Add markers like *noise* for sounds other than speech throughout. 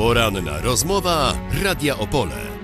Poranna rozmowa Radia Opole.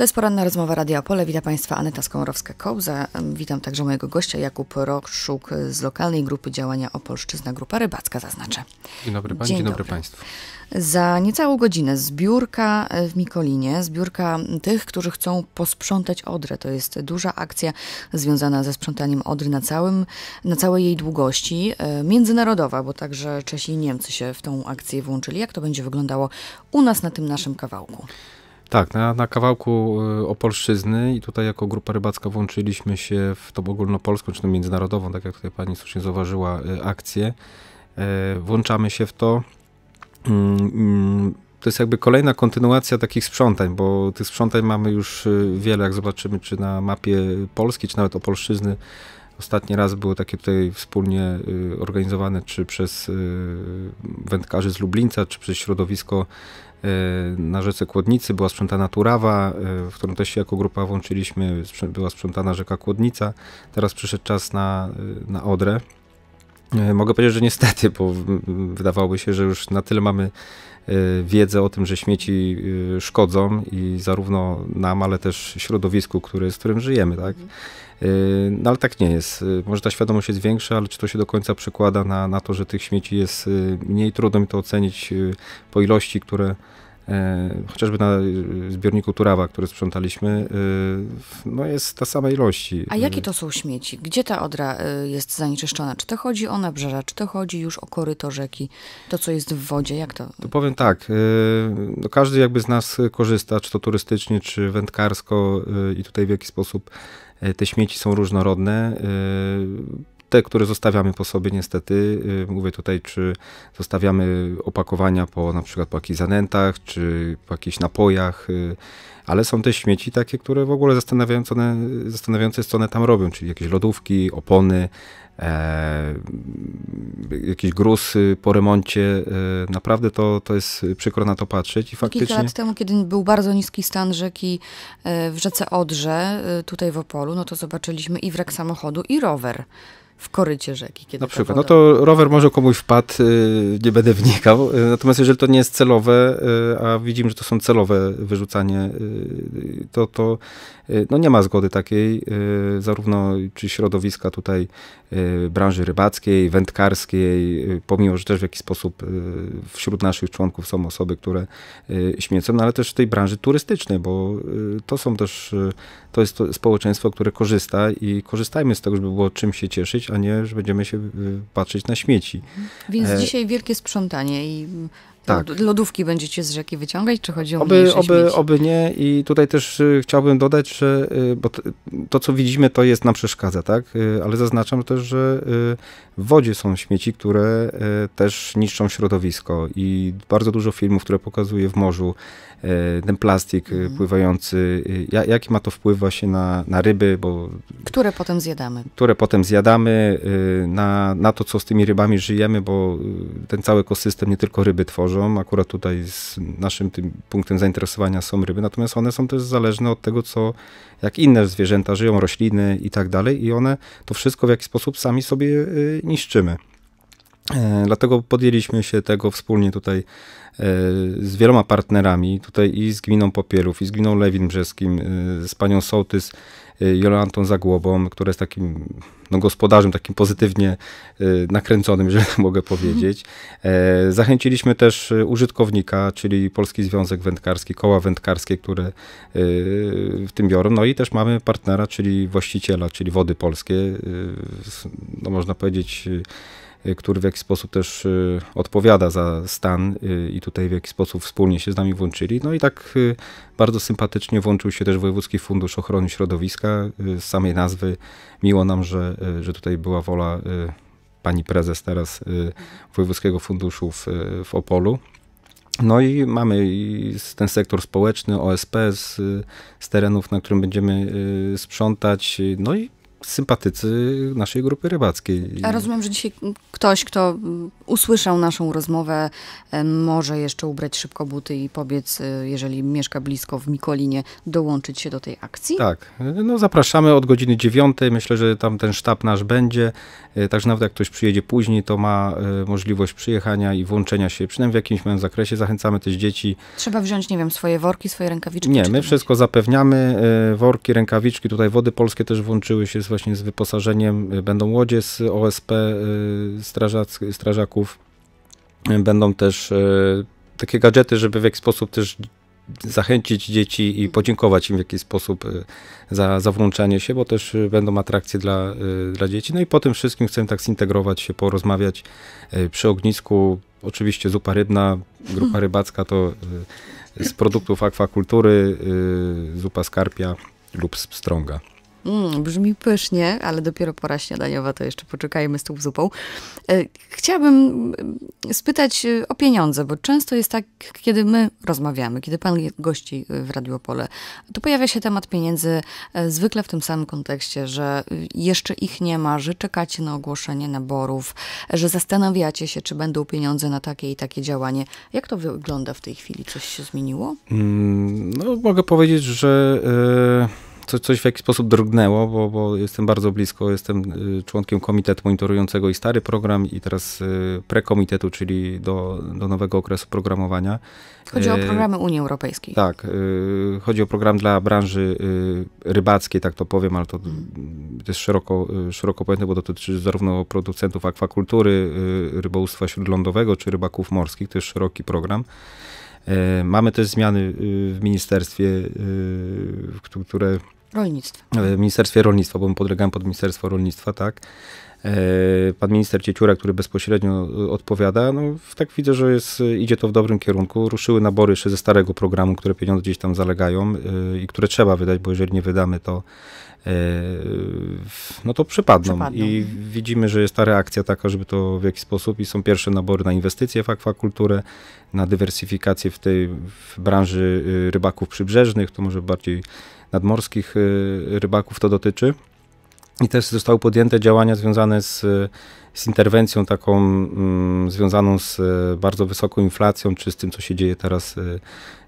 To jest poranna rozmowa Radia Opole. Witam Państwa Aneta Skomorowska-Kołza. Witam także mojego gościa Jakub Rokszuk z lokalnej grupy działania Opolszczyzna Grupa Rybacka, zaznaczę. Dzień dobry Pani, dzień, dzień dobry. dobry Państwu. Za niecałą godzinę zbiórka e, w Mikolinie, zbiórka tych, którzy chcą posprzątać Odrę. To jest duża akcja związana ze sprzątaniem Odry na, całym, na całej jej długości, e, międzynarodowa, bo także Czesi i Niemcy się w tą akcję włączyli. Jak to będzie wyglądało u nas na tym naszym kawałku? Tak, na, na kawałku y, Opolszczyzny i tutaj jako Grupa Rybacka włączyliśmy się w tą ogólnopolską, czy tą międzynarodową, tak jak tutaj pani słusznie zauważyła, y, akcję. Y, włączamy się w to. Mm, mm, to jest jakby kolejna kontynuacja takich sprzątań, bo tych sprzątań mamy już wiele, jak zobaczymy, czy na mapie Polski, czy nawet Opolszczyzny, Ostatni raz było takie tutaj wspólnie y, organizowane czy przez y, wędkarzy z Lublinca, czy przez środowisko y, na rzece Kłodnicy. Była sprzątana Turawa, w którą też się jako grupa włączyliśmy. Była sprzątana rzeka Kłodnica. Teraz przyszedł czas na, na Odrę. Mogę powiedzieć, że niestety, bo wydawałoby się, że już na tyle mamy Y, wiedzę o tym, że śmieci y, szkodzą i zarówno nam, ale też środowisku, który, z którym żyjemy, tak? Mhm. Y, no ale tak nie jest. Może ta świadomość jest większa, ale czy to się do końca przekłada na, na to, że tych śmieci jest mniej, trudno mi to ocenić po ilości, które E, chociażby na e, zbiorniku Turawa, który sprzątaliśmy, e, no jest ta sama ilości. A jakie to są śmieci? Gdzie ta odra jest zanieczyszczona? Czy to chodzi o nabrzeża? Czy to chodzi już o koryto rzeki? To, co jest w wodzie? Jak to? to powiem tak, no każdy jakby z nas korzysta, czy to turystycznie, czy wędkarsko i tutaj w jaki sposób te śmieci są różnorodne te, które zostawiamy po sobie niestety, y, mówię tutaj, czy zostawiamy opakowania po na przykład po jakichś zanętach, czy po jakichś napojach, y, ale są też śmieci takie, które w ogóle zastanawiające, one, zastanawiające jest, co one tam robią, czyli jakieś lodówki, opony, e, jakiś gruz y, po remoncie. E, naprawdę to, to jest przykro na to patrzeć. I faktycznie... Kilka lat temu, kiedy był bardzo niski stan rzeki e, w rzece Odrze, e, tutaj w Opolu, no to zobaczyliśmy i wrak samochodu, i rower w korycie rzeki. Kiedy Na no przykład, no woda... no to rower może komuś wpadł, y, nie będę wnikał. Y, natomiast jeżeli to nie jest celowe, y, a widzimy, że to są celowe wyrzucanie, to, to no nie ma zgody takiej, zarówno czy środowiska tutaj branży rybackiej, wędkarskiej, pomimo, że też w jakiś sposób wśród naszych członków są osoby, które śmiecą, no ale też w tej branży turystycznej, bo to są też, to jest to społeczeństwo, które korzysta i korzystajmy z tego, żeby było czym się cieszyć, a nie, że będziemy się y, patrzeć na śmieci. Więc e, dzisiaj wielkie sprzątanie i tak. lodówki będziecie z rzeki wyciągać, czy chodzi o oby, oby, śmieci? oby nie i tutaj też y, chciałbym dodać, że y, bo to, to, co widzimy, to jest nam przeszkadza, tak? Y, ale zaznaczam też, że w wodzie są śmieci, które też niszczą środowisko i bardzo dużo filmów, które pokazuje w morzu ten plastik mhm. pływający, jaki ma to wpływ właśnie na, na ryby, bo... Które potem zjadamy. Które potem zjadamy, na, na to, co z tymi rybami żyjemy, bo ten cały ekosystem nie tylko ryby tworzą, Akurat tutaj z naszym tym punktem zainteresowania są ryby, natomiast one są też zależne od tego, co jak inne zwierzęta żyją, rośliny i tak dalej, i one to wszystko w jakiś sposób sami sobie y, niszczymy. E, dlatego podjęliśmy się tego wspólnie tutaj e, z wieloma partnerami, tutaj i z gminą Popierów, i z gminą Lewin Brzeskim, y, z panią Sołtys, Y, Jolantą Zagłobą, która jest takim no, gospodarzem, takim pozytywnie y, nakręconym, *laughs* jeżeli mogę powiedzieć. E, zachęciliśmy też y, użytkownika, czyli Polski Związek Wędkarski, koła wędkarskie, które w tym biorą. No i też mamy partnera, czyli właściciela, czyli Wody Polskie. No, można powiedzieć, Y, który w jakiś sposób też y, odpowiada za stan y, i tutaj w jakiś sposób wspólnie się z nami włączyli. No i tak bardzo sympatycznie włączył się też Wojewódzki Fundusz Ochrony Środowiska. Z samej nazwy miło nam, że, że tutaj była wola pani prezes teraz Wojewódzkiego Funduszu w, w Opolu. No i mamy ten sektor społeczny, OSP z, z terenów, na którym będziemy sprzątać, no i sympatycy naszej grupy rybackiej. A rozumiem, że dzisiaj ktoś, kto usłyszał naszą rozmowę, e, może jeszcze ubrać szybko buty i pobiec, e, jeżeli mieszka blisko w Mikolinie, dołączyć się do tej akcji? Tak. No zapraszamy od godziny dziewiątej. Myślę, że tam ten sztab nasz będzie. E, także nawet jak ktoś przyjedzie później, to ma możliwość przyjechania i włączenia się, przynajmniej w jakimś małym zakresie. Zachęcamy też dzieci. Trzeba wziąć, nie wiem, swoje worki, swoje rękawiczki? Nie, my wszystko zapewniamy. Worki, rękawiczki, tutaj wody polskie też włączyły się z właśnie z wyposażeniem, y, będą łodzie z OSP y, strażac, strażaków, y, będą też takie gadżety, żeby w jakiś sposób też zachęcić dzieci i podziękować im w jakiś sposób za, za włączanie się, bo też będą atrakcje dla, dla dzieci. No i po tym wszystkim chcemy tak zintegrować się, porozmawiać przy ognisku. Oczywiście zupa rybna, grupa *laughs* rybacka to z produktów akwakultury, zupa skarpia lub strąga Mm, brzmi pysznie, ale dopiero pora śniadaniowa, to jeszcze poczekajmy z tą zupą. E, chciałabym mm, spytać e, o pieniądze, bo często jest tak, kiedy my rozmawiamy, kiedy pan gości e, w Radiopole, to pojawia się temat pieniędzy zwykle w tym samym kontekście, że jeszcze ich nie ma, że czekacie na ogłoszenie naborów, że zastanawiacie się, czy będą pieniądze na takie i takie działanie. Jak to wygląda w tej chwili? Coś się zmieniło? Mm, no, mogę powiedzieć, że... Yy coś, coś w jakiś sposób drgnęło, bo, bo jestem bardzo blisko, jestem y, członkiem komitetu monitorującego i stary program i teraz y, prekomitetu, czyli do, do nowego okresu programowania. Chodzi o y, programy Unii Europejskiej. Tak, chodzi o program dla branży rybackiej, tak to powiem, ale to, to mhm. jest szeroko, szeroko pojęte, bo dotyczy zarówno producentów akwakultury, rybołówstwa śródlądowego czy rybaków morskich, to jest szeroki program. Mamy też zmiany w ministerstwie, które Rolnictwa. E, w Ministerstwie Rolnictwa, bo podlegałem pod Ministerstwo Rolnictwa, tak. E, pan minister Cieciura, który bezpośrednio e, odpowiada, no, tak widzę, że jest, e, idzie to w dobrym kierunku. Ruszyły nabory jeszcze ze starego programu, które pieniądze gdzieś tam zalegają i które trzeba wydać, bo jeżeli nie wydamy, to no to przypadną. przypadną. I widzimy, że jest ta reakcja taka, żeby to w jakiś sposób i są pierwsze nabory na inwestycje w akwakulturę, na dywersyfikację w tej w branży rybaków przybrzeżnych, to może bardziej nadmorskich rybaków to dotyczy. I też zostały podjęte działania związane z, z interwencją taką mm, związaną z e, bardzo wysoką inflacją, czy z tym, co się dzieje teraz e,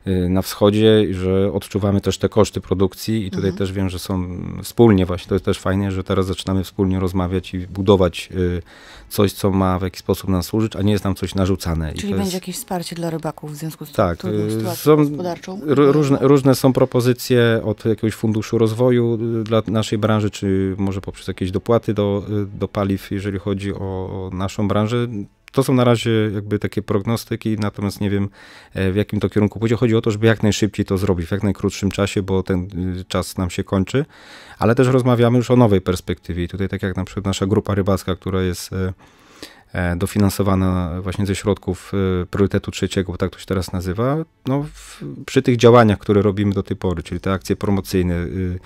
Y, na wschodzie, że odczuwamy też te koszty produkcji i tutaj mhm. też wiem, że są wspólnie właśnie, to jest też fajnie, że teraz zaczynamy wspólnie rozmawiać i budować y, coś, co ma w jakiś sposób nam służyć, a nie jest nam coś narzucane. Czyli będzie jest... jakieś wsparcie dla rybaków w związku z tak, y, sytuacją gospodarczą? Różne, różne są propozycje od jakiegoś funduszu rozwoju dla naszej branży, czy może poprzez jakieś dopłaty do, do paliw, jeżeli chodzi o naszą branżę. To są na razie jakby takie prognostyki, natomiast nie wiem e, w jakim to kierunku pójdzie. Chodzi o to, żeby jak najszybciej to zrobić, w jak najkrótszym czasie, bo ten y, czas nam się kończy, ale też rozmawiamy już o nowej perspektywie. I tutaj tak jak na przykład nasza grupa rybacka, która jest e, E, dofinansowana właśnie ze środków e, priorytetu trzeciego, bo tak to się teraz nazywa, no, w, przy tych działaniach, które robimy do tej pory, czyli te akcje promocyjne, y,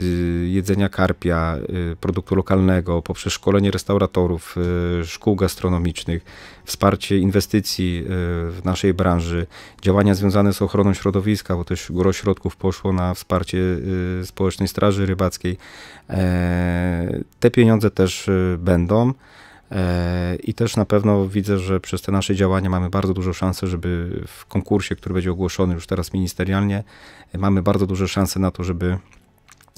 y, jedzenia karpia, y, produktu lokalnego, poprzez szkolenie restauratorów, y, szkół gastronomicznych, wsparcie inwestycji y, w naszej branży, działania związane z ochroną środowiska, bo też gro środków poszło na wsparcie y, społecznej straży rybackiej. E, te pieniądze też będą. E, I też na pewno widzę, że przez te nasze działania mamy bardzo dużo szansę, żeby w konkursie, który będzie ogłoszony już teraz ministerialnie, mamy bardzo duże szanse na to, żeby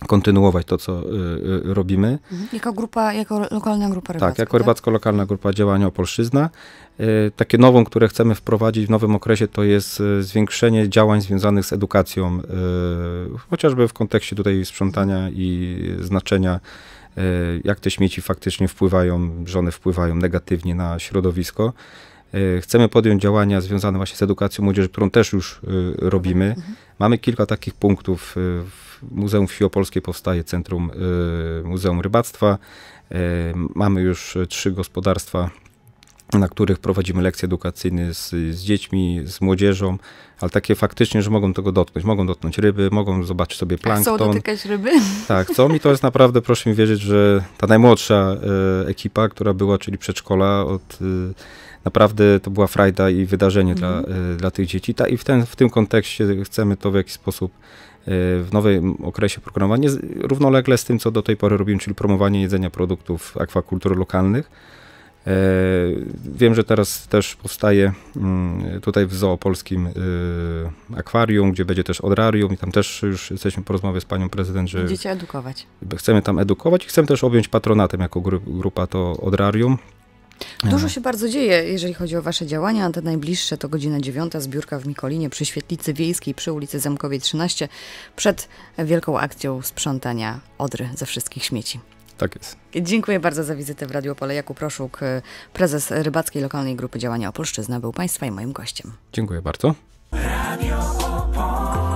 kontynuować to, co e, e, robimy. Mhm. Jako grupa, jako lokalna grupa rybacka. Tak, jako tak? rybacko-lokalna tak? grupa działania Opolszczyzna. Y, takie nową, które chcemy wprowadzić w nowym okresie, to jest zwiększenie działań związanych z edukacją, chociażby w kontekście tutaj sprzątania i znaczenia E, jak te śmieci faktycznie wpływają, że one wpływają negatywnie na środowisko. E, chcemy podjąć działania związane właśnie z edukacją młodzieży, którą też już e, robimy. Mhm. Mamy kilka takich punktów. W Muzeum Wsi Opolskiej powstaje Centrum Muzeum Rybactwa. Mamy już trzy gospodarstwa na których prowadzimy lekcje edukacyjne z, z dziećmi, z młodzieżą, ale takie faktycznie, że mogą tego dotknąć. Mogą dotknąć ryby, mogą zobaczyć sobie tak, plankton. Chcą dotykać ryby. Tak, chcą i to jest naprawdę, proszę mi wierzyć, że ta najmłodsza e, ekipa, która była, czyli przedszkola, od, e, naprawdę to była frajda i wydarzenie mhm. dla, e, dla tych dzieci. Ta, I w, ten, w tym kontekście chcemy to w jakiś sposób e, w nowym okresie programowania, równolegle z tym, co do tej pory robimy, czyli promowanie jedzenia produktów akwakultury lokalnych E, wiem, że teraz też powstaje mm, tutaj w Zoopolskim e, akwarium, gdzie będzie też odrarium i tam też już jesteśmy po rozmowie z panią prezydent, że... Będziecie edukować. Chcemy tam edukować i chcemy też objąć patronatem jako grupa to odrarium. E. Dużo się bardzo dzieje, jeżeli chodzi o Wasze działania. Te najbliższe to godzina 9, zbiórka w Mikolinie przy Świetlicy Wiejskiej przy ulicy Zamkowej 13 przed wielką akcją sprzątania Odry ze wszystkich śmieci. Tak jest. Dziękuję bardzo za wizytę w Radiopole. Jakub Proszuk, y, prezes Rybackiej Lokalnej Grupy Działania Opolszczyzna, był Państwa i moim gościem. Dziękuję bardzo. Radio Opol.